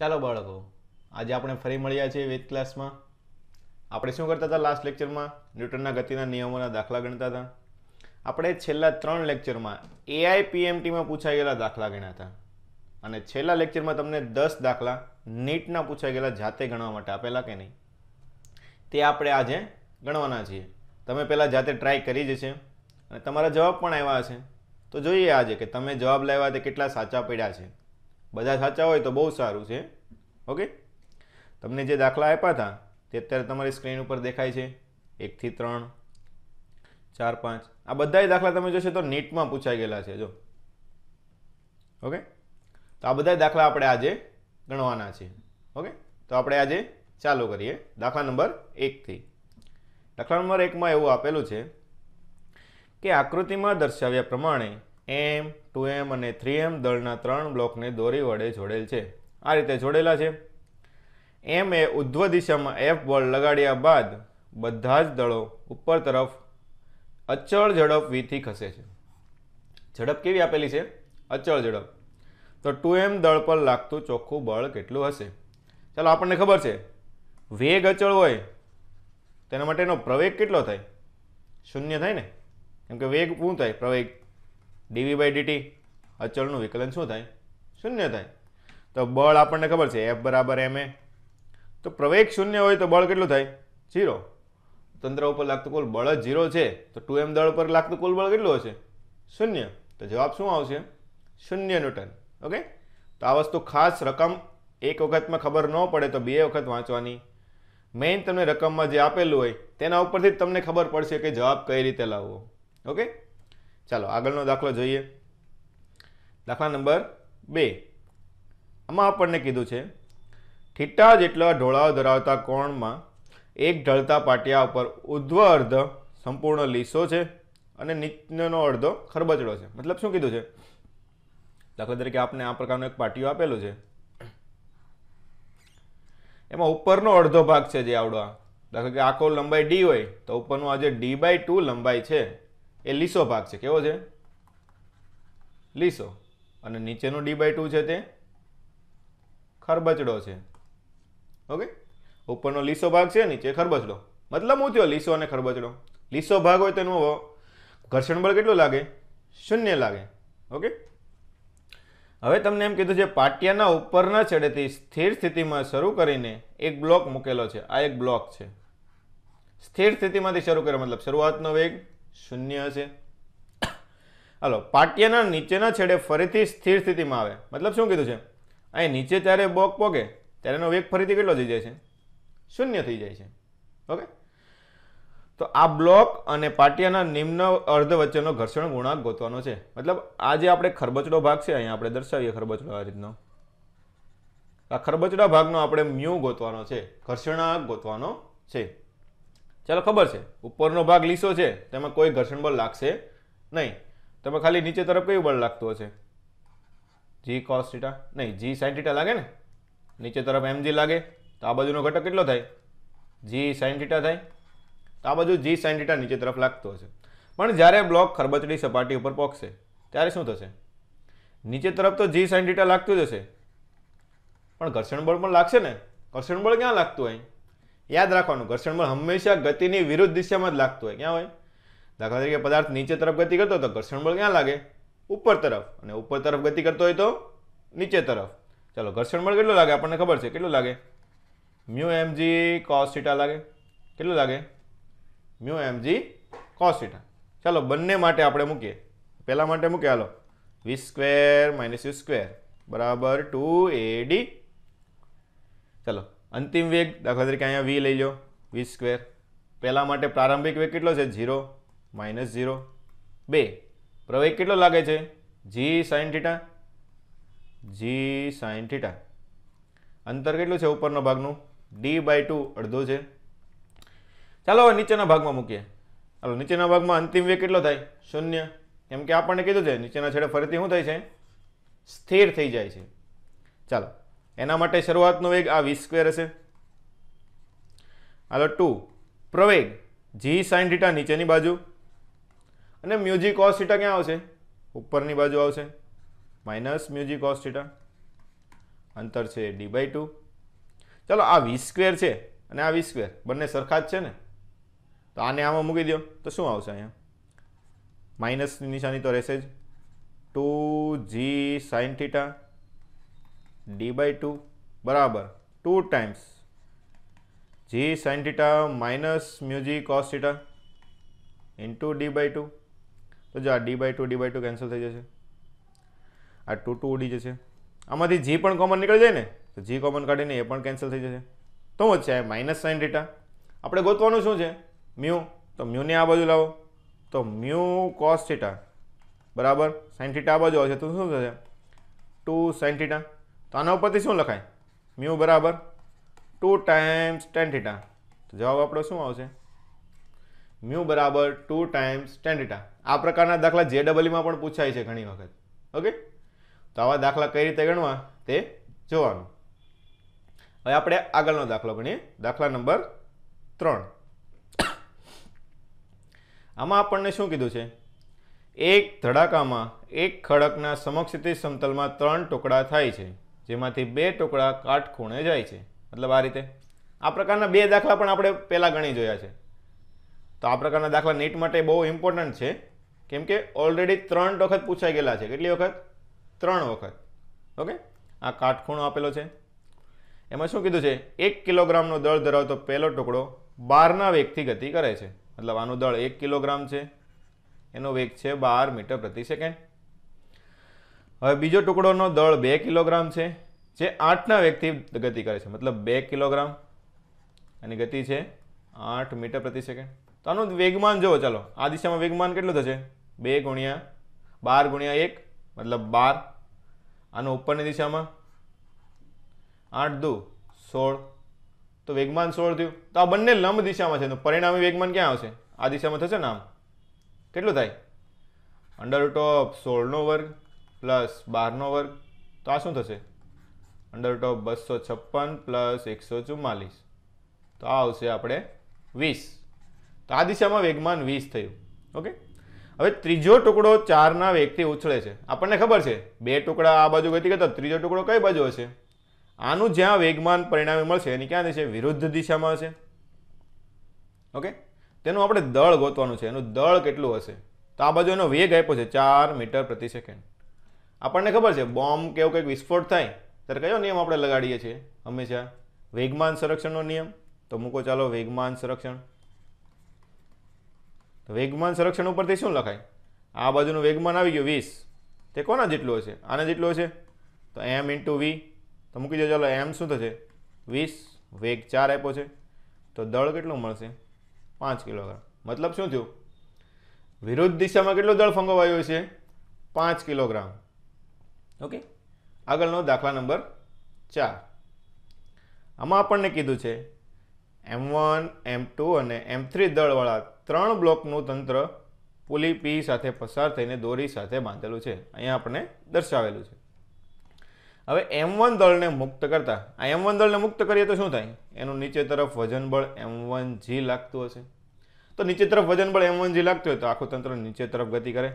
ચાલો બાળકો આજે આપણે ફરી મળ્યા છીએ વેદ ક્લાસમાં આપણે શું કરતા હતા લાસ્ટ લેક્ચરમાં ન્યૂટનના ગતિના નિયમોના દાખલા ગણતા હતા આપણે છેલ્લા ત્રણ લેક્ચરમાં એઆઈ પીએમટીમાં પૂછાઈ ગયેલા દાખલા ગણ્યા હતા અને છેલ્લા લેક્ચરમાં તમને દસ દાખલા નીટના પૂછાઈ ગયેલા જાતે ગણવા માટે આપેલા કે નહીં તે આપણે આજે ગણવાના છીએ તમે પહેલાં જાતે ટ્રાય કરી જ છે અને તમારા જવાબ પણ આવ્યા હશે તો જોઈએ આજે કે તમે જવાબ લાવ્યા તે કેટલા સાચા પડ્યા છે બધા સાચા હોય તો બહુ સારું છે ઓકે તમને જે દાખલા આપ્યા હતા તે અત્યારે તમારી સ્ક્રીન ઉપર દેખાય છે એકથી ત્રણ ચાર પાંચ આ બધા દાખલા તમે જોશો તો નીટમાં પૂછાઈ ગયેલા છે જો ઓકે તો આ બધા દાખલા આપણે આજે ગણવાના છે ઓકે તો આપણે આજે ચાલુ કરીએ દાખલા નંબર એકથી દાખલા નંબર એકમાં એવું આપેલું છે કે આકૃતિમાં દર્શાવ્યા પ્રમાણે એમ ટુ એમ અને થ્રી એમ દળના ત્રણ બ્લોકને દોરી વડે જોડેલ છે આ રીતે જોડેલા છે એમ એ ઉધ્વ દિશામાં એફ બોલ લગાડ્યા બાદ બધા જ દળો ઉપર તરફ અચળ ઝડપ વીથી ખસે છે ઝડપ કેવી આપેલી છે અચળ ઝડપ તો ટુ એમ દળ પર લાગતું ચોખ્ખું બળ કેટલું હશે ચાલો આપણને ખબર છે વેગ અચળ હોય તેના માટેનો પ્રવેગ કેટલો થાય શૂન્ય થાય ને કેમ કે વેગ શું થાય પ્રવેગ ડીવી બાય ડીટી અચળનું વિકલન શું થાય શૂન્ય થાય તો બળ આપણને ખબર છે એફ બરાબર એમ તો પ્રવેગ શૂન્ય હોય તો બળ કેટલું થાય ઝીરો તંત્ર ઉપર લાગતું કુલ બળ જ ઝીરો છે તો ટુ એમ દળ પર લાગતું કુલ બળ કેટલું હશે શૂન્ય તો જવાબ શું આવશે શૂન્ય ન્યૂટન ઓકે તો આ વસ્તુ ખાસ રકમ એક વખતમાં ખબર ન પડે તો બે વખત વાંચવાની મેઇન તમને રકમમાં જે આપેલું હોય તેના ઉપરથી જ તમને ખબર પડશે કે જવાબ કઈ રીતે લાવવો ઓકે ચાલો આગળનો દાખલો જોઈએ દાખલા નંબર બે આમાં આપણને કીધું છે થીટા જેટલા ઢોળાવ ધરાવતા કોણમાં એક ઢળતા પાટિયા ઉપર ઉધ્વ અર્ધ સંપૂર્ણ લીસો છે અને નીચેનો અડધો ખરબચડો છે મતલબ શું કીધું છે દાખલા તરીકે આપણે આ પ્રકારનું એક પાટિયું આપેલું છે એમાં ઉપરનો અડધો ભાગ છે જે આવડો દાખલા કે આખો લંબાઈ ડી હોય તો ઉપરનું આ જે ડી બાય ટુ લંબાઈ છે એ લીસો ભાગ છે કેવો છે લીસો અને નીચેનો ડી બાય ટુ છે તે ખરબચડો છે ઓકે ઉપરનો લીસો ભાગ છે નીચે ખરબચડો મતલબ હું થયો લીસો અને ખરબચડો લીસો ભાગ હોય તેનું ઘર્ષણ બળ કેટલું લાગે શૂન્ય લાગે ઓકે હવે તમને એમ કીધું છે પાટિયાના ઉપરના છેડેથી સ્થિર સ્થિતિમાં શરૂ કરીને એક બ્લોક મૂકેલો છે આ એક બ્લોક છે સ્થિર સ્થિતિમાંથી શરૂ કરે મતલબ શરૂઆતનો વેગ શૂન્ય હશે હાલો પાટિયાના નીચેના છેડે ફરીથી સ્થિર સ્થિતિમાં આવે મતલબ શું કીધું છે અહીં નીચે ત્યારે બોક પોગે ત્યારે એનો વેગ ફરીથી કેટલો થઈ જાય છે શૂન્ય થઈ જાય છે ઓકે તો આ બ્લોક અને પાટિયાના નિમ્ન અર્ધ વચ્ચેનો ઘર્ષણ ગુણાંક ગોતવાનો છે મતલબ આ જે આપણે ખરબચડો ભાગ છે અહીંયા આપણે દર્શાવીએ ખરબચડો આ રીતનો આ ખરબચડા ભાગનો આપણે મ્યુ ગોતવાનો છે ઘર્ષણાંક ગોતવાનો છે ચાલો ખબર છે ઉપરનો ભાગ લીસો છે તેમાં કોઈ ઘર્ષણ બળ લાગશે નહીં તમે ખાલી નીચે તરફ કયું બળ લાગતું હશે જી કોસ નહીં જી સાઇન લાગે ને નીચે તરફ એમ જી લાગે તો આ બાજુનો ઘટક કેટલો થાય જી સાઇન થાય તો આ બાજુ જી સાઇન નીચે તરફ લાગતો હશે પણ જ્યારે બ્લોક ખરબચડી સપાટી ઉપર પોકશે ત્યારે શું થશે નીચે તરફ તો જી સાઇન લાગતું જ હશે પણ ઘર્ષણ બળ પણ લાગશે ને ઘર્ષણ બળ ક્યાં લાગતું અહીં યાદ રાખવાનું ઘર્ષણ બળ હંમેશા ગતિની વિરુદ્ધ દિશામાં જ લાગતું હોય ક્યાં હોય દાખલા તરીકે પદાર્થ નીચે તરફ ગતિ કરતો તો ઘર્ષણ બળ ક્યાં લાગે ઉપર તરફ અને ઉપર તરફ ગતિ કરતો હોય તો નીચે તરફ ચાલો ઘર્ષણ બળ કેટલું લાગે આપણને ખબર છે કેટલું લાગે મ્યુ એમજી કોસ થીટા લાગે કેટલું લાગે મ્યુ એમજી કોસ થીટા ચાલો બંને માટે આપણે મૂકીએ પહેલાં માટે મૂકીએ હાલો v square minus u square બરાબર ટુ એ ડી ચાલો અંતિમ વેગ દાખલા તરીકે અહીંયા વી લઈ લો વી સ્ક્વેર પહેલાં માટે પ્રારંભિક વેગ કેટલો છે ઝીરો માઇનસ ઝીરો બે પ્રવેગ કેટલો લાગે છે g sine theta g sine theta અંતર કેટલું છે ઉપરના ભાગનું ડી બાય ટુ અડધો છે ચાલો હવે નીચેના ભાગમાં મૂકીએ ચાલો નીચેના ભાગમાં અંતિમ વેગ કેટલો થાય શૂન્ય કેમ કે આપણને કીધું છે નીચેના છેડે ફરીથી શું થાય છે સ્થિર થઈ જાય છે ચાલો એના માટે શરૂઆતનો વેગ આ વી સ્ક્વેર હશે હાલો ટુ પ્રવેગ જી સાઇન થીટા નીચેની બાજુ અને મ્યુઝિક કોસ થીટા ક્યાં આવશે ઉપરની બાજુ આવશે માઇનસ મ્યુઝિક કોસ થીટા અંતર છે ડી બાય ટુ ચલો આ વી સ્ક્વેર છે અને આ વી સ્ક્વેર બંને સરખા જ છે ને તો આને આમાં મૂકી દો તો શું આવશે અહીંયા માઇનસની નિશાની તો રહેશે જ two g sine theta d by two બરાબર two times g sine theta minus mu g cos theta into d by two તો જો આ d by two d by two cancel થઈ જશે આ ટુ ટુ ઉડી જશે આમાંથી જી પણ કોમન નીકળી જાય ને તો જી કોમન કાઢીને એ પણ કેન્સલ થઈ જશે તો જ વચ્ચે માઇનસ સાઇન થીટા આપણે ગોતવાનું શું છે મ્યુ તો મ્યુને આ બાજુ લાવો તો મ્યુ કોસ થીટા બરાબર સાઇન થીટા આ બાજુ આવશે તો શું થશે ટુ સાઇન થીટા તો આના ઉપરથી શું લખાય મ્યુ બરાબર ટુ ટાઈમ્સ ટેન થીટા તો જવાબ આપણો શું આવશે મ્યુ બરાબર ટુ ટાઈમ્સ ટેન થીટા આ પ્રકારના દાખલા જે ડબલમાં પણ પૂછાય છે ઘણી વખત ઓકે તો આવા દાખલા કઈ રીતે ગણવા તે જોવાનું હવે આપણે આગળનો દાખલો ગણીએ દાખલા નંબર ત્રણ આમાં આપણને શું કીધું છે એક ધડાકામાં એક ખડકના સમક્ષિત સમતલમાં ત્રણ ટુકડા થાય છે જેમાંથી બે ટુકડા કાટખૂણે જાય છે મતલબ આ રીતે આ પ્રકારના બે દાખલા પણ આપણે પહેલાં ગણી જોયા છે તો આ પ્રકારના દાખલા નીટ માટે બહુ ઇમ્પોર્ટન્ટ છે કેમ કે ઓલરેડી ત્રણ વખત પૂછાઈ ગયેલા છે કેટલી વખત ત્રણ વખત ઓકે આ કાટખૂણો આપેલો છે એમાં શું કીધું છે એક કિલોગ્રામનો દળ ધરાવતો પહેલો ટુકડો બારના વેગથી ગતિ કરે છે મતલબ આનું દળ એક કિલોગ્રામ છે એનો વેગ છે બાર મીટર પ્રતિ સેકન્ડ હવે બીજો ટુકડોનો દળ બે કિલોગ્રામ છે જે આઠના વેગથી ગતિ કરે છે મતલબ બે કિલોગ્રામ અને ગતિ છે આઠ મીટર પ્રતિ સેકન્ડ તો આનું વેગમાન જુઓ ચાલો આ દિશામાં વેગમાન કેટલું થશે બે ગુણ્યા બાર ગુણ્યા એક મતલબ બાર આનો ઉપરની દિશામાં આઠ દુ સોળ તો વેગમાન સોળ થયું તો આ બંને લંબ દિશામાં છે તો પરિણામી વેગમાન ક્યાં આવશે આ દિશામાં થશે ને આમ કેટલું થાય અંડર ટોપ સોળનો વર્ગ પ્લસ બારનો વર્ગ તો આ શું થશે અંડરરૂટ ઓફ બસો છપ્પન પ્લસ એકસો ચુમ્માલીસ તો આ આવશે આપણે વીસ તો આ દિશામાં વેગમાન વીસ થયું ઓકે હવે ત્રીજો ટુકડો ચારના વેગથી ઉછળે છે આપણને ખબર છે બે ટુકડા આ બાજુ ગતિ કરતા ત્રીજો ટુકડો કઈ બાજુ હશે આનું જ્યાં વેગમાન પરિણામે મળશે એની ક્યાં છે વિરુદ્ધ દિશામાં હશે ઓકે તેનું આપણે દળ ગોતવાનું છે એનું દળ કેટલું હશે તો આ બાજુ એનો વેગ આપ્યો છે ચાર મીટર પ્રતિ સેકન્ડ આપણને ખબર છે બોમ્બ કે એવું કંઈક વિસ્ફોટ થાય ત્યારે કયો નિયમ આપણે લગાડીએ છીએ હંમેશા વેગમાન સંરક્ષણનો નિયમ તો મૂકો ચાલો વેગમાન સંરક્ષણ તો વેગમાન સંરક્ષણ ઉપરથી શું લખાય આ બાજુનું વેગમાન આવી ગયું વીસ તે કોના જેટલું હશે આના જેટલું હશે તો એમ ઇન્ટુ વી તો મૂકી દો ચાલો એમ શું થશે વીસ વેગ ચાર આપ્યો છે તો દળ કેટલું મળશે પાંચ કિલોગ્રામ મતલબ શું થયું વિરુદ્ધ દિશામાં કેટલો દળ ફંગવાયો છે પાંચ કિલોગ્રામ ઓકે આગળનો દાખલા નંબર ચાર આમાં આપણને કીધું છે એમ વન એમ ટુ અને એમ થ્રી દળવાળા ત્રણ બ્લોકનું તંત્ર પુલી પી સાથે પસાર થઈને દોરી સાથે બાંધેલું છે અહીંયા આપણને દર્શાવેલું છે હવે એમ વન દળને મુક્ત કરતા આ એમ વન દળને મુક્ત કરીએ તો શું થાય એનું નીચે તરફ વજન બળ એમ વન જી લાગતું હશે તો નીચે તરફ વજન બળ એમ વન જી લાગતું હોય તો આખું તંત્ર નીચે તરફ ગતિ કરે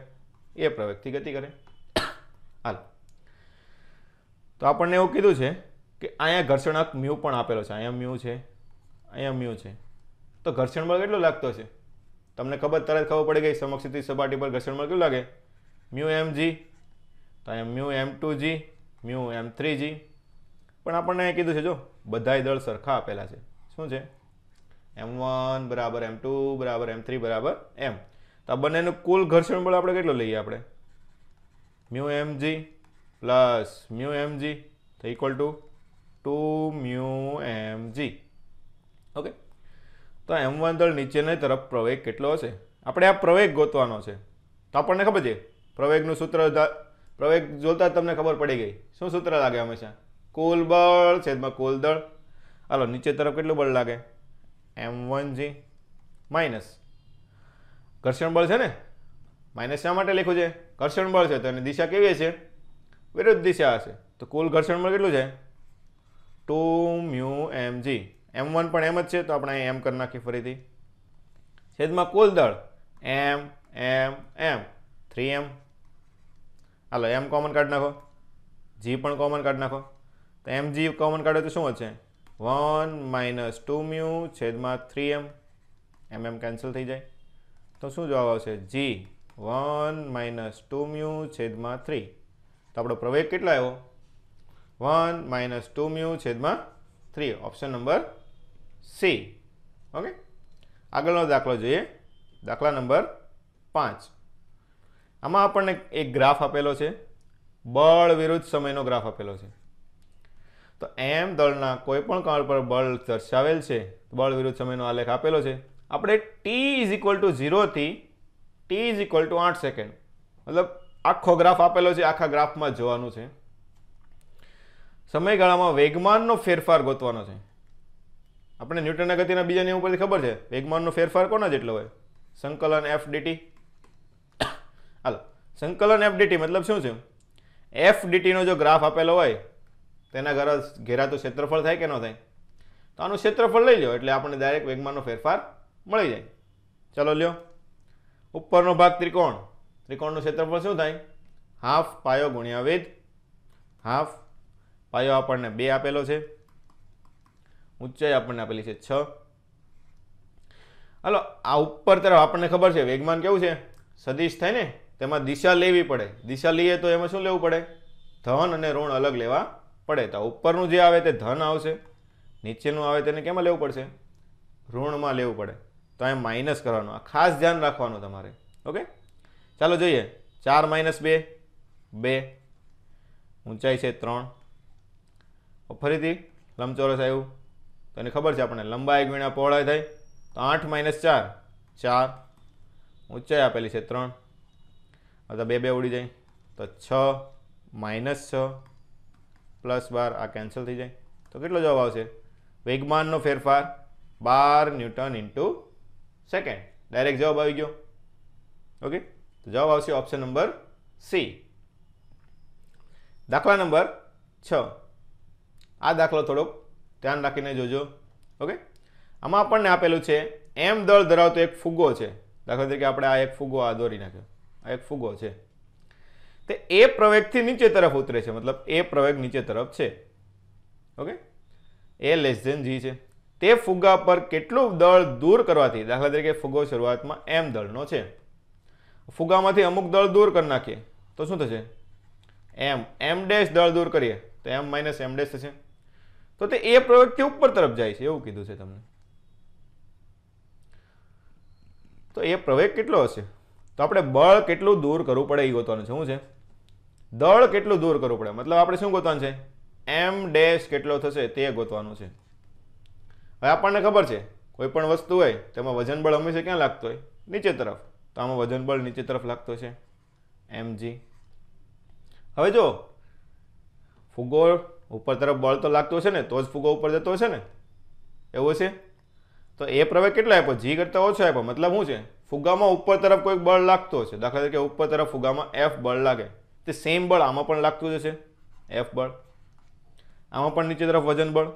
એ પ્રવેગથી ગતિ કરે હાલ તો આપણને એવું કીધું છે કે અહીંયા ઘર્ષણક મ્યુ પણ આપેલો છે અહીંયા મ્યુ છે અહીંયા મ્યુ છે તો ઘર્ષણબળ કેટલો લાગતો છે તમને ખબર તરત ખબર પડી ગઈ સમક્ષિતિ સપાટી પર ઘર્ષણ કેટલું લાગે મ્યુ એમ જી તો અહીંયા mu m two g mu m three g પણ આપણને અહીંયા કીધું છે જો બધાય દળ સરખા આપેલા છે શું છે એમ વન બરાબર એમ ટુ બરાબર એમ થ્રી બરાબર એમ તો આ બંનેનું કુલ ઘર્ષણબળ આપણે કેટલું લઈએ આપણે mu m g plus mu m g તો equal to two mu m g okay તો એમ વન દળ નીચેની તરફ પ્રવેગ કેટલો હશે આપણે આ પ્રવેગ ગોતવાનો છે તો આપણને ખબર છે પ્રવેગનું સૂત્ર પ્રવેગ જોતાં તમને ખબર પડી ગઈ શું સૂત્ર લાગે હંમેશા કુલ બળ છેદમાં કુલ દળ હાલો નીચે તરફ કેટલું બળ લાગે એમ વન જી માઇનસ ઘર્ષણ બળ છે ને માઇનસ શા માટે લખ્યું છે ઘર્ષણ બળ છે તો એની દિશા કેવી છે વિરુદ્ધ દિશા હશે તો કુલ ઘર્ષણમાં કેટલું છે two mu m g m one પણ એમ જ છે તો આપણે અહીં એમ કરી નાખીએ ફરીથી છેદમાં કુલ દળ એમ એમ એમ થ્રી એમ હાલો એમ કોમન કાઢી નાખો જી પણ કોમન કાઢી નાખો તો એમ જી કોમન કાઢો તો શું વધશે વન માઇનસ ટુ મ્યુ છેદમાં three m m m cancel થઈ જાય તો શું જવાબ આવશે g one minus two mu છેદમાં થ્રી તો આપણો પ્રવેગ કેટલો આવ્યો વન માઇનસ ટુ મ્યુ છેદમાં three option number C okay આગળનો દાખલો જોઈએ દાખલા નંબર પાંચ આમાં આપણને એક ગ્રાફ આપેલો છે બળ વિરુદ્ધ સમયનો ગ્રાફ આપેલો છે તો એમ દળના કોઈપણ કણ પર બળ દર્શાવેલ છે બળ વિરુદ્ધ સમયનો આલેખ આપેલો છે આપણે ટી ઇઝ ઇક્વલ ટુ ઝીરોથી ટી ઇઝ ઇક્વલ ટુ આઠ સેકન્ડ મતલબ આખો ગ્રાફ આપેલો છે આખા ગ્રાફમાં જોવાનું છે સમયગાળામાં વેગમાનનો ફેરફાર ગોતવાનો છે આપણે ન્યૂટનના ગતિના બીજા નિયમ ઉપરથી ખબર છે વેગમાનનો ફેરફાર કોના જેટલો હોય સંકલન એફ ડીટી હાલો સંકલન એફ ડીટી મતલબ શું છે એફ ડીટીનો જો ગ્રાફ આપેલો હોય તેના ઘરા ઘેરાતું ક્ષેત્રફળ થાય કે ન થાય તો આનું ક્ષેત્રફળ લઈ લો એટલે આપણને ડાયરેક્ટ વેગમાનનો ફેરફાર મળી જાય ચલો લ્યો ઉપરનો ભાગ ત્રિકોણ ત્રિકોણનું ક્ષેત્રફળ શું થાય હાફ પાયો ગુણ્યા વેધ હાફ પાયો આપણને બે આપેલો છે ઊંચાઈ આપણને આપેલી છે છ હલો આ ઉપર તરફ આપણને ખબર છે વેગમાન કેવું છે સદીશ થાય ને તેમાં દિશા લેવી પડે દિશા લઈએ તો એમાં શું લેવું પડે ધન અને ઋણ અલગ લેવા પડે તો ઉપરનું જે આવે તે ધન આવશે નીચેનું આવે તેને કેમાં લેવું પડશે ઋણમાં લેવું પડે તો એમ માઇનસ કરવાનું આ ખાસ ધ્યાન રાખવાનું તમારે ઓકે ચાલો જોઈએ ચાર માઇનસ બે બે ઊંચાઈ છે ત્રણ ફરીથી લંબચોરસ આવ્યું તો એની ખબર છે આપણને લંબાઈ વીણા પહોળાઈ થાય તો આઠ માઇનસ ચાર ચાર ઊંચાઈ આપેલી છે ત્રણ અથવા બે બે ઉડી જાય તો છ માઇનસ છ પ્લસ બાર આ કેન્સલ થઈ જાય તો કેટલો જવાબ આવશે વેગમાનનો ફેરફાર બાર ન્યૂટન ઇન્ટુ સેકન્ડ ડાયરેક્ટ જવાબ આવી ગયો ઓકે તો જવાબ આવશે ઓપ્શન નંબર સી દાખલા નંબર છ આ દાખલો થોડોક ધ્યાન રાખીને જોજો ઓકે આમાં આપણને આપેલું છે એમ દળ ધરાવતો એક ફુગ્ગો છે દાખલા તરીકે આપણે આ એક ફુગ્ગો આ દોરી નાખ્યો આ એક ફુગ્ગો છે તે એ પ્રવેગથી નીચે તરફ ઉતરે છે મતલબ એ પ્રવેગ નીચે તરફ છે okay a less than g છે તે ફુગ્ગા પર કેટલું દળ દૂર કરવાથી દાખલા તરીકે ફુગ્ગો શરૂઆતમાં એમ દળનો છે ફુગામાંથી અમુક દળ દૂર કરી નાખીએ તો શું થશે એમ એમ ડેશ દળ દૂર કરીએ તો એમ માઇનસ એમ ડેશ થશે તો તે એ પ્રવૃત્તિ ઉપર તરફ જાય છે એવું કીધું છે તમને તો એ પ્રવેગ કેટલો હશે તો આપણે બળ કેટલું દૂર કરવું પડે એ ગોતવાનું છે શું છે દળ કેટલું દૂર કરવું પડે મતલબ આપણે શું ગોતવાનું છે એમ ડેશ કેટલો થશે તે ગોતવાનું છે હવે આપણને ખબર છે કોઈ પણ વસ્તુ હોય તેમાં વજન બળ હંમેશા ક્યાં લાગતો હોય નીચે તરફ તો આમાં વજન બળ નીચે તરફ લાગતો છે એમજી હવે જો ફુગ્ગો ઉપર તરફ બળ તો લાગતો છે ને તો જ ફુગ્ગો ઉપર જતો છે ને એવો છે તો એ પ્રવેગ કેટલો આપ્યો જી કરતાં ઓછો આપ્યો મતલબ શું છે ફુગ્ગામાં ઉપર તરફ કોઈક બળ લાગતો છે દાખલા તરીકે ઉપર તરફ ફુગ્ગામાં એફ બળ લાગે તે સેમ બળ આમાં પણ લાગતું જશે એફ બળ આમાં પણ નીચે તરફ વજન બળ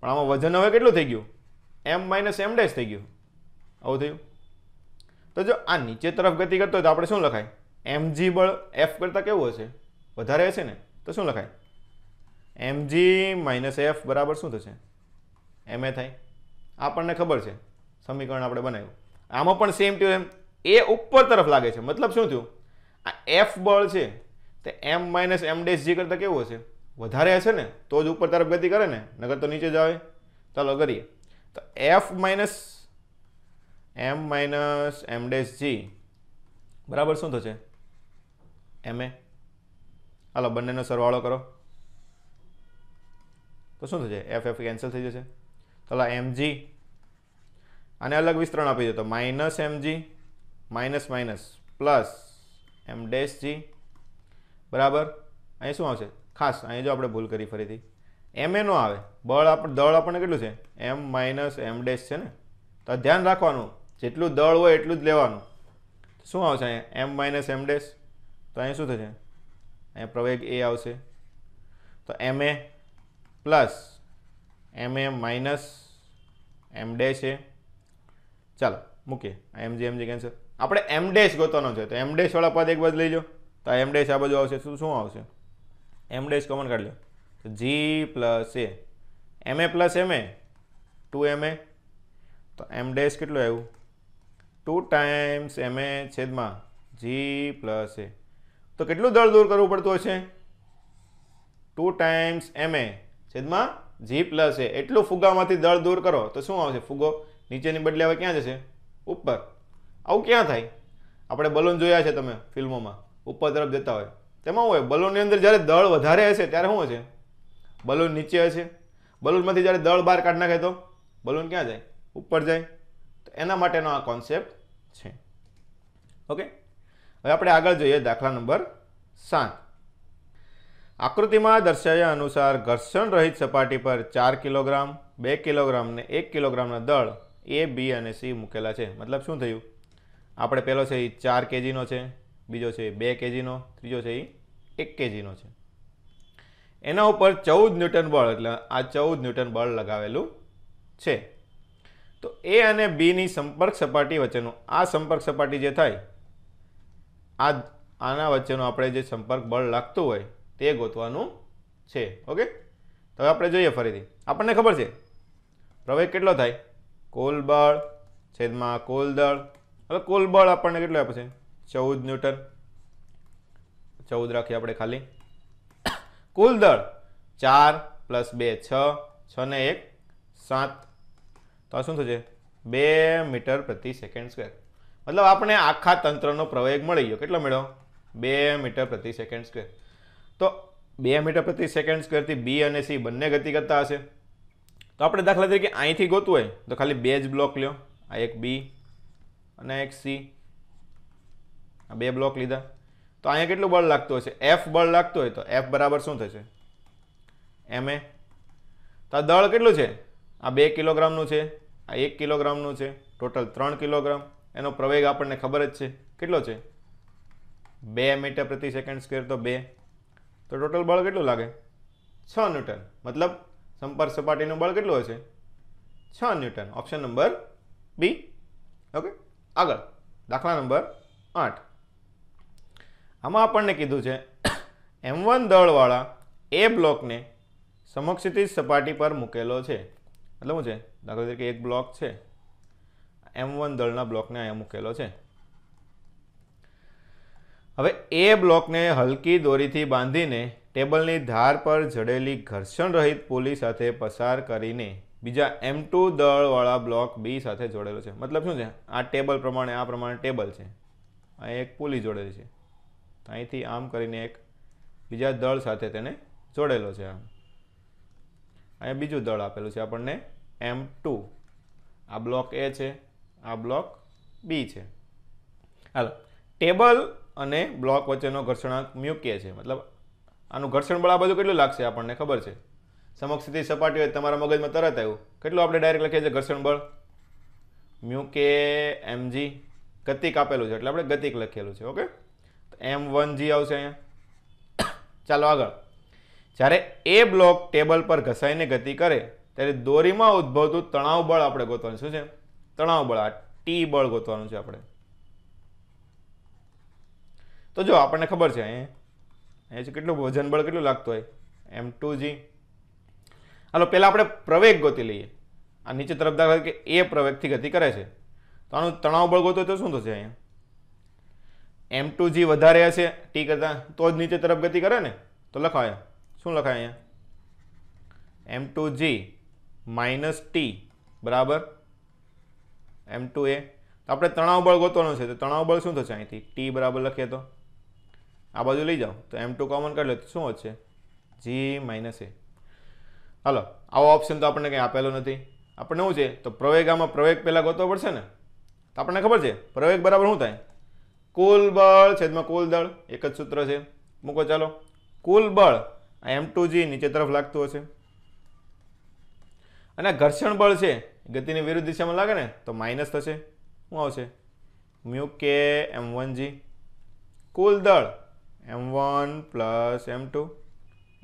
પણ આમાં વજન હવે કેટલું થઈ ગયું એમ માઇનસ એમ ડેશ થઈ ગયું આવું થયું તો જો આ નીચે તરફ ગતિ કરતો હોય તો આપણે શું લખાય એમજી બળ એફ કરતાં કેવું હશે વધારે હશે ને તો શું લખાય એમજી માઇનસ એફ બરાબર શું થશે એમ એ થાય આપણને ખબર છે સમીકરણ આપણે બનાવ્યું આમાં પણ સેમ ટુ એમ એ ઉપર તરફ લાગે છે મતલબ શું થયું આ એફ બળ છે તે એમ માઇનસ એમ ડેશ જી કરતાં કેવું હશે વધારે હશે ને તો જ ઉપર તરફ ગતિ કરે ને નગર તો નીચે જ આવે ચાલો કરીએ તો f minus m minus m dash g બરાબર શું થશે એમ એ હાલો બંનેનો સરવાળો કરો તો શું થશે એફ એફ કેન્સલ થઈ જશે તો એમ જી આને અલગ વિસ્તરણ આપી દો તો minus m g minus minus plus m dash g બરાબર અહીં શું આવશે ખાસ અહીં જો આપણે ભૂલ કરી ફરીથી એમ એનો આવે બળ આપણે દળ આપણને કેટલું છે એમ માઇનસ એમ ડેશ છે ને તો ધ્યાન રાખવાનું જેટલું દળ હોય એટલું જ લેવાનું શું આવશે અહીંયા એમ માઇનસ એમ ડેસ તો અહીંયા શું થશે અહીંયા પ્રવેગ એ આવશે તો m a plus m a minus m dash a ચાલો મૂકીએ એમ જે એમ જે કેન્સર આપણે એમ ડેશ ગોતવાનો છે તો એમ ડેશવાળા પદ એક બાજુ લઈ લો તો આ એમ ડેશ આ બાજુ આવશે શું શું આવશે એમ ડેશ કોમન કાઢ લો તો g plus a m a plus m a two m a તો એમ ડેશ કેટલું આવ્યું ટુ ટાઈમ્સ એમ એ છેદમાં જી પ્લસ એ તો કેટલું દળ દૂર કરવું પડતું હશે ટુ ટાઈમ્સ એમ એ છેદમાં જી પ્લસ એ એટલું ફુગ્ગામાંથી દળ દૂર કરો તો શું આવશે ફુગો નીચેની બદલે હવે ક્યાં જશે ઉપર આવું ક્યાં થાય આપણે બલૂન જોયા છે તમે ફિલ્મોમાં ઉપર તરફ જતા હોય તેમાં હોય બલૂનની અંદર જ્યારે દળ વધારે હશે ત્યારે શું હશે બલૂન નીચે હશે બલૂનમાંથી જ્યારે દળ બહાર કાઢી નાખે તો બલૂન ક્યાં જાય ઉપર જાય એના માટેનો આ કોન્સેપ્ટ છે ઓકે હવે આપણે આગળ જોઈએ દાખલા નંબર સાત આકૃતિમાં દર્શાવ્યા અનુસાર ઘર્ષણ રહિત સપાટી પર ચાર કિલોગ્રામ બે કિલોગ્રામ ને એક કિલોગ્રામના દળ એ બી અને સી મૂકેલા છે મતલબ શું થયું આપણે પહેલો છે એ ચાર કેજીનો છે બીજો છે બે કેજીનો ત્રીજો છે એ એક કેજીનો છે એના ઉપર ચૌદ ન્યૂટન બળ એટલે આ ચૌદ ન્યૂટન બળ લગાવેલું છે તો એ અને બીની સંપર્ક સપાટી વચ્ચેનો આ સંપર્ક સપાટી જે થાય આ આના વચ્ચેનો આપણે જે સંપર્ક બળ લાગતું હોય તે ગોતવાનું છે ઓકે તો હવે આપણે જોઈએ ફરીથી આપણને ખબર છે પ્રવેગ કેટલો થાય કોલ બળ છેદમાં કોલ દળ હવે કોલ બળ આપણને કેટલું આપે છે ચૌદ ન્યૂટન ચૌદ રાખીએ આપણે ખાલી કુલ દળ ચાર પ્લસ બે છ છ ને એક સાત તો આ શું થશે બે મીટર પ્રતિ સેકન્ડ સ્ક્વેર મતલબ આપણે આખા તંત્રનો પ્રવેગ મળી ગયો કેટલો મેળો બે મીટર પ્રતિ સેકન્ડ સ્ક્વેર તો બે મીટર પ્રતિ સેકન્ડ સ્ક્વેરથી બી અને સી બંને ગતિ કરતા હશે તો આપણે દાખલા તરીકે અહીંથી ગોતું હોય તો ખાલી બે જ બ્લોક લ્યો આ એક બી અને એક સી આ બે બ્લોક લીધા તો અહીંયા કેટલું બળ લાગતું હશે એફ બળ લાગતું હોય તો એફ બરાબર શું થશે એમ એ તો આ દળ કેટલું છે આ બે કિલોગ્રામનું છે આ એક કિલોગ્રામનું છે ટોટલ ત્રણ કિલોગ્રામ એનો પ્રવેગ આપણને ખબર જ છે કેટલો છે બે મીટર પ્રતિ સેકન્ડ સ્કેર તો બે તો ટોટલ બળ કેટલું લાગે છ ન્યૂટન મતલબ સંપર્ક સપાટીનું બળ કેટલું હશે છ newton option number B okay આગળ દાખલા નંબર આઠ આમાં આપણને કીધું છે એમ વન દળવાળા એ બ્લોકને સમક્ષિતિજ સપાટી પર મૂકેલો છે એટલે શું છે દાખલા તરીકે એક બ્લોક છે એમ વન દળના બ્લોકને અહીંયા મૂકેલો છે હવે એ બ્લોકને હલકી દોરીથી બાંધીને ટેબલની ધાર પર જડેલી ઘર્ષણ રહિત પુલી સાથે પસાર કરીને બીજા એમ ટુ દળવાળા બ્લોક બી સાથે જોડેલો છે મતલબ શું છે આ ટેબલ પ્રમાણે આ પ્રમાણે ટેબલ છે અહીં એક પુલી જોડેલી છે અહીંથી આમ કરીને એક બીજા દળ સાથે તેને જોડેલો છે આમ અહીંયા બીજું દળ આપેલું છે આપણને એમ ટુ આ બ્લોક એ છે આ બ્લોક બી છે હાલો ટેબલ અને બ્લોક વચ્ચેનો ઘર્ષણાંક મ્યુ કે છે મતલબ આનું ઘર્ષણ બળ આ બધું કેટલું લાગશે આપણને ખબર છે સમક્ષ સીધી સપાટી હોય તમારા મગજમાં તરત આવ્યું કેટલું આપણે ડાયરેક્ટ લખીએ છીએ ઘર્ષણ બળ મ્યુ મ્યુકે એમજી ગતિક આપેલું છે એટલે આપણે ગતિક લખેલું છે ઓકે તો એમ વન જી આવશે અહીંયા ચાલો આગળ જ્યારે એ બ્લોક ટેબલ પર ઘસાઈને ગતિ કરે ત્યારે દોરીમાં ઉદ્ભવતું તણાવ બળ આપણે ગોતવાનું શું છે તણાવ બળ આ ટી બળ ગોતવાનું છે આપણે તો જો આપણને ખબર છે અહીંયા છે કેટલું વજન બળ કેટલું લાગતું હોય એમ ટુ જી હાલો પહેલાં આપણે પ્રવેગ ગોતી લઈએ આ નીચે તરફ દાખલા કે એ પ્રવેગથી ગતિ કરે છે તો આનું તણાવ બળ ગોતો તો શું થશે અહીંયા એમ ટુ જી વધારે હશે ટી કરતાં તો જ નીચે તરફ ગતિ કરે ને તો લખાય શું લખાય અહીંયા m two g minus T બરાબર એમ ટુ એ તો આપણે તણાવ બળ ગોતવાનું છે તો તણાવ બળ શું થશે અહીંથી ટી બરાબર લખીએ તો આ બાજુ લઈ જાઓ તો એમ ટુ કોમન કાઢ લો તો શું હશે જી માઇનસ એ હાલો આવો ઓપ્શન તો આપણને કંઈ આપેલો નથી આપણને શું છે તો પ્રવેગામાં પ્રવેગ પહેલાં ગોતવો પડશે ને તો આપણને ખબર છે પ્રવેગ બરાબર શું થાય કુલ બળ છેદમાં કુલ દળ એક જ સૂત્ર છે મૂકો ચાલો કુલ બળ એમ ટુ જી નીચે તરફ લાગતું હશે અને ઘર્ષણ બળ છે ગતિની વિરુદ્ધ દિશામાં લાગે ને તો માઇનસ થશે શું આવશે મ્યુ કે એમ વન જી કુલ દળ m one plus m two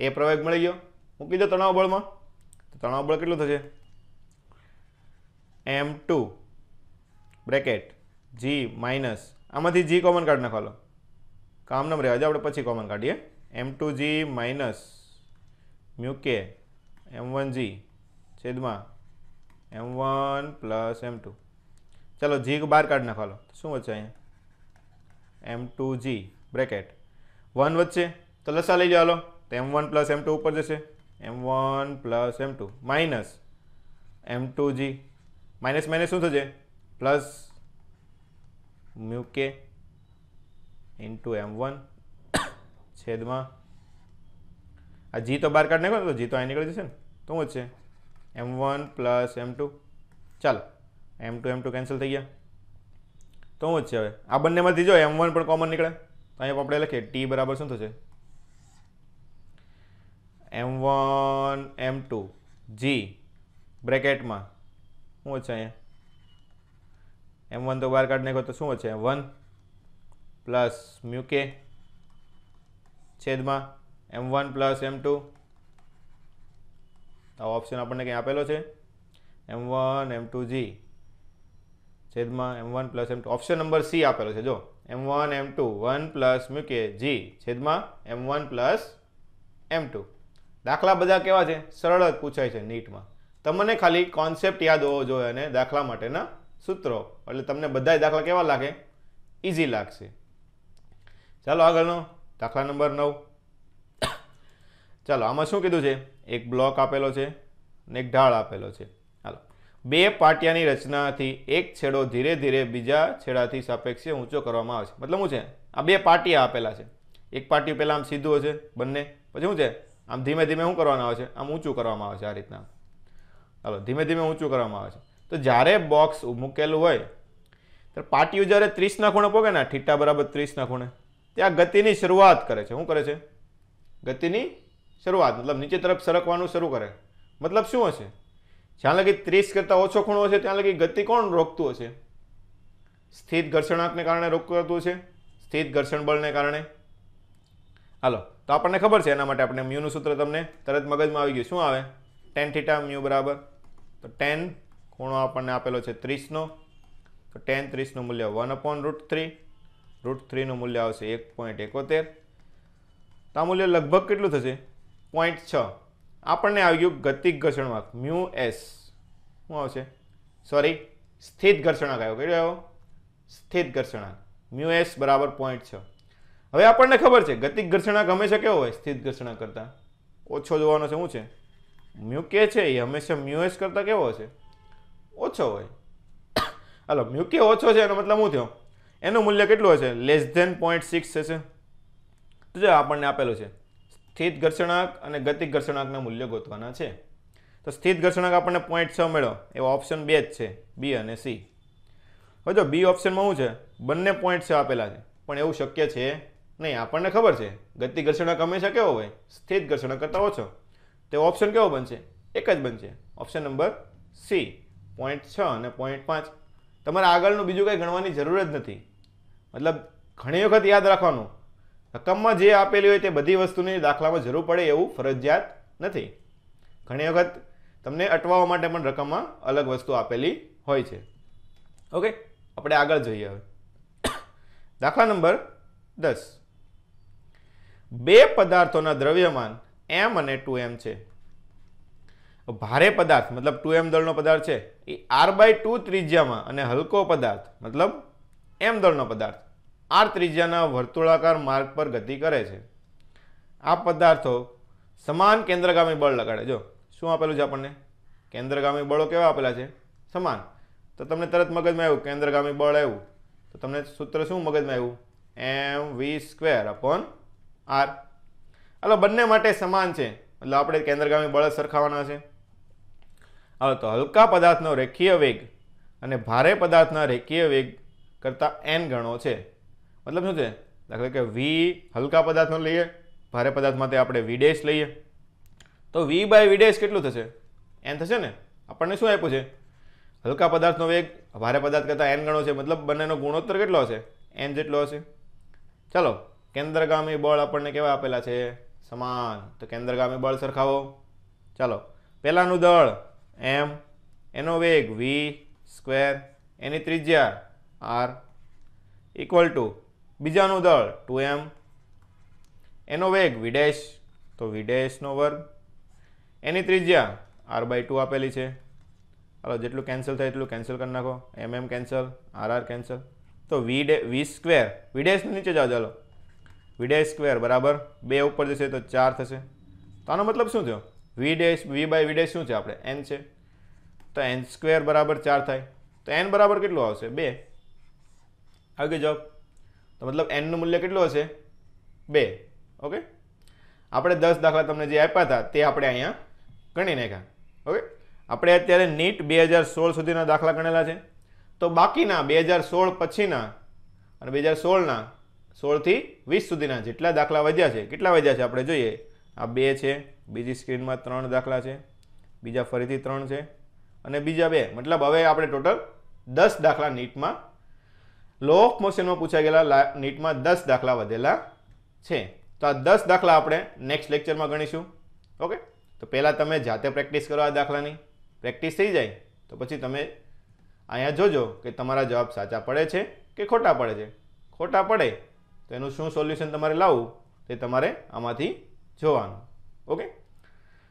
a પ્રવેગ મળી ગયો મૂકી દો તણાવ બળમાં તો તણાવ બળ કેટલું થશે m two bracket g minus આમાંથી જી કોમન કાઢી નાખવાનો કામ નમ રહેવા આપણે પછી કોમન કાઢીએ એમ ટુ જી માઇનસ મ્યુકે એમ વન જી छेद में M one plus m to चलो जी को बार काट ना लो तो शू बच्चे अँ m two g bracket one बच्चे तो लसा लै जाओ तो m one plus m two पर जैसे m one plus m two minus m two g minus minus शू plus mu k into m one छेद में आ जी तो बार काट ना तो जी तो अँ निकल जैसे तो शू m one plus m two ચાલો m two m two cancel થઈ ગયા તો હું છે હવે આ બંનેમાંથી જો એમ વન પણ કોમન નીકળે તો અહીંયા આપણે લખીએ ટી બરાબર શું થશે એમ વન એમ ટુ જી બ્રેકેટમાં શું છે અહીંયા એમ વન તો બાર કાર્ડ નાખો તો શું છે વન પ્લસ મ્યુકે છેદમાં m one plus m two આ ઓપ્શન આપણને ક્યાં આપેલો છે એમ વન એમ ટુ જી છેદમાં m one plus m two option number C આપેલો છે જો m one m two one plus મૂકીએ જી છેદમાં m one plus m two દાખલા બધા કેવા છે સરળ જ પૂછાય છે નીટમાં તમને ખાલી કોન્સેપ્ટ યાદ હોવો જોઈએ અને દાખલા માટેના સૂત્રો એટલે તમને બધા દાખલા કેવા લાગે ઇઝી લાગશે ચાલો આગળનો દાખલા નંબર નવ ચાલો આમાં શું કીધું છે એક બ્લોક આપેલો છે અને એક ઢાળ આપેલો છે હાલો બે પાટિયાની રચનાથી એક છેડો ધીરે ધીરે બીજા છેડાથી સાપેક્ષે ઊંચો કરવામાં આવે છે મતલબ શું છે આ બે પાટિયા આપેલા છે એક પાટિયું પહેલાં આમ સીધું હશે બંને પછી શું છે આમ ધીમે ધીમે શું કરવાનું આવે છે આમ ઊંચું કરવામાં આવે છે આ રીતના હાલો ધીમે ધીમે ઊંચું કરવામાં આવે છે તો જ્યારે બોક્સ મૂકેલું હોય ત્યારે પાટિયું જ્યારે ત્રીસના ખૂણે પોગે ને ઠીટા બરાબર ત્રીસના ખૂણે ત્યાં ગતિની શરૂઆત કરે છે શું કરે છે ગતિની શરૂઆત મતલબ નીચે તરફ સરકવાનું શરૂ કરે મતલબ શું હશે જ્યાં લગી ત્રીસ કરતાં ઓછો ખૂણો હશે ત્યાં લગી ગતિ કોણ રોકતું હશે સ્થિત ઘર્ષણાંકને કારણે રોકતું છે સ્થિત ઘર્ષણ બળને કારણે હાલો તો આપણને ખબર છે એના માટે આપણે મ્યુનું સૂત્ર તમને તરત મગજમાં આવી ગયું શું આવે ટેન થીટા મ્યુ બરાબર તો ટેન ખૂણો આપણને આપેલો છે ત્રીસનો તો ટેન ત્રીસનું મૂલ્ય one upon root three root થ્રીનું મૂલ્ય આવશે એક પોઈન્ટ એકોતેર તો આ મૂલ્ય લગભગ કેટલું થશે પોઈન્ટ છ આપણને આવ્યું ગતિક ઘર્ષણવાહક મ્યુ એસ શું આવશે સોરી સ્થિત ઘર્ષણાક આવ્યો કયો આવ્યો સ્થિત ઘર્ષણાંક મ્યુ એસ બરાબર પોઈન્ટ છ હવે આપણને ખબર છે ગતિક ઘર્ષણાક હંમેશા કેવો હોય સ્થિત ઘર્ષણાંક કરતાં ઓછો જોવાનો છે શું છે મ્યુ કે છે એ હંમેશા મ્યુ એસ કરતાં કેવો હશે ઓછો હોય હાલો મ્યુ કે ઓછો છે એનો મતલબ શું થયો એનું મૂલ્ય કેટલું હશે લેસ ધેન પોઈન્ટ સિક્સ હશે તો જો આપણને આપેલું છે સ્થિત ઘર્ષણાંક અને ગતિક ઘર્ષણાંકના મૂલ્યો ગોતવાના છે તો સ્થિત ઘર્ષણાંક આપણને પોઈન્ટ છ મળ્યો એવો ઓપ્શન બે જ છે બી અને સી હવે જો બી ઓપ્શનમાં શું છે બંને પોઈન્ટ છે આપેલા છે પણ એવું શક્ય છે નહીં આપણને ખબર છે ગતિ ઘર્ષણાંક હંમેશા કેવો હોય સ્થિત ઘર્ષણાંક કરતાં ઓછો તો ઓપ્શન કેવો બનશે એક જ બનશે ઓપ્શન નંબર સી પોઈન્ટ છ અને પોઈન્ટ પાંચ તમારે આગળનું બીજું કંઈ ગણવાની જરૂર જ નથી મતલબ ઘણી વખત યાદ રાખવાનું રકમમાં જે આપેલી હોય તે બધી વસ્તુની દાખલામાં જરૂર પડે એવું ફરજિયાત નથી ઘણી વખત તમને અટવાવા માટે પણ રકમમાં અલગ વસ્તુ આપેલી હોય છે ઓકે આપણે આગળ જોઈએ હવે દાખલા નંબર દસ બે પદાર્થોના દ્રવ્યમાન એમ અને ટુ એમ છે ભારે પદાર્થ મતલબ ટુ એમ દળનો પદાર્થ છે એ આર બાય ટુ ત્રિજ્યામાં અને હલકો પદાર્થ મતલબ એમ દળનો પદાર્થ આર ત્રિજ્યાના વર્તુળાકાર માર્ગ પર ગતિ કરે છે આ પદાર્થો સમાન કેન્દ્રગામી બળ લગાડે જો શું આપેલું છે આપણને કેન્દ્રગામી બળો કેવા આપેલા છે સમાન તો તમને તરત મગજમાં આવ્યું કેન્દ્રગામી બળ આવ્યું તો તમને સૂત્ર શું મગજમાં આવ્યું m v square upon r એટલે બંને માટે સમાન છે એટલે આપણે કેન્દ્રગામી બળ સરખાવાના છે હવે તો હલકા પદાર્થનો રેખીય વેગ અને ભારે પદાર્થના રેખીય વેગ કરતાં એન ગણો છે મતલબ શું છે દાખલા કે વી હલકા પદાર્થનો લઈએ ભારે પદાર્થ માટે આપણે વી લઈએ તો વી બાય વી કેટલું થશે એન થશે ને આપણને શું આપ્યું છે હલકા પદાર્થનો વેગ ભારે પદાર્થ કરતાં એન ગણો છે મતલબ બંનેનો ગુણોત્તર કેટલો હશે એન જેટલો હશે ચાલો કેન્દ્રગામી બળ આપણને કેવા આપેલા છે સમાન તો કેન્દ્રગામી બળ સરખાવો ચાલો પહેલાંનું દળ એમ એનો વેગ વી સ્ક્વેર એની ત્રિજ્યા આર ઇક્વલ ટુ બીજાનું દળ ટુ એમ એનો વેગ વિડેશ તો વિડેશનો વર્ગ એની ત્રિજ્યા આર બાય ટુ આપેલી છે હાલો જેટલું કેન્સલ થાય એટલું કેન્સલ કરી નાખો m m cancel r r cancel તો વી ડે વી સ્ક્વેર વિડેશની નીચે જાઓ ચાલો વિડેશ સ્ક્વેર બરાબર બે ઉપર જશે તો ચાર થશે તો આનો મતલબ શું થયો વી ડેશ વી બાય વિડેશ શું છે આપણે એન છે તો એન સ્ક્વેર બરાબર ચાર થાય તો એન બરાબર કેટલું આવશે બે આવી ગઈ જવાબ તો મતલબ એનનું મૂલ્ય કેટલું હશે બે ઓકે આપણે દસ દાખલા તમને જે આપ્યા હતા તે આપણે અહીંયા ગણી નાખ્યા ઓકે આપણે અત્યારે નીટ બે હજાર સોળ સુધીના દાખલા ગણેલા છે તો બાકીના બે હજાર સોળ પછીના અને બે હજાર સોળના સોળથી વીસ સુધીના જેટલા દાખલા વધ્યા છે કેટલા વધ્યા છે આપણે જોઈએ આ બે છે બીજી સ્ક્રીનમાં ત્રણ દાખલા છે બીજા ફરીથી ત્રણ છે અને બીજા બે મતલબ હવે આપણે ટોટલ દસ દાખલા નીટમાં લો ઓફ મોશનમાં પૂછાઈ ગયેલા નીટમાં દસ દાખલા વધેલા છે તો આ દસ દાખલા આપણે નેક્સ્ટ લેક્ચરમાં ગણીશું ઓકે તો પહેલાં તમે જાતે પ્રેક્ટિસ કરો આ દાખલાની પ્રેક્ટિસ થઈ જાય તો પછી તમે અહીંયા જોજો કે તમારા જવાબ સાચા પડે છે કે ખોટા પડે છે ખોટા પડે તો એનું શું સોલ્યુશન તમારે લાવવું તે તમારે આમાંથી જોવાનું ઓકે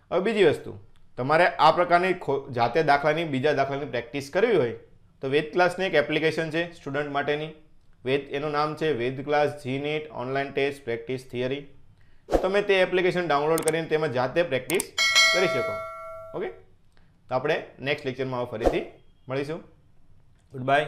હવે બીજી વસ્તુ તમારે આ પ્રકારની જાતે દાખલાની બીજા દાખલાની પ્રેક્ટિસ કરવી હોય તો વેદ ક્લાસની એક એપ્લિકેશન છે સ્ટુડન્ટ માટેની વેદ એનું નામ છે Ved class JEE NEET online test practice theory તમે તે એપ્લિકેશન ડાઉનલોડ કરીને તેમાં જાતે પ્રેક્ટિસ કરી શકો ઓકે તો આપણે નેક્સ્ટ લેક્ચરમાં ફરીથી મળીશું ગુડ બાય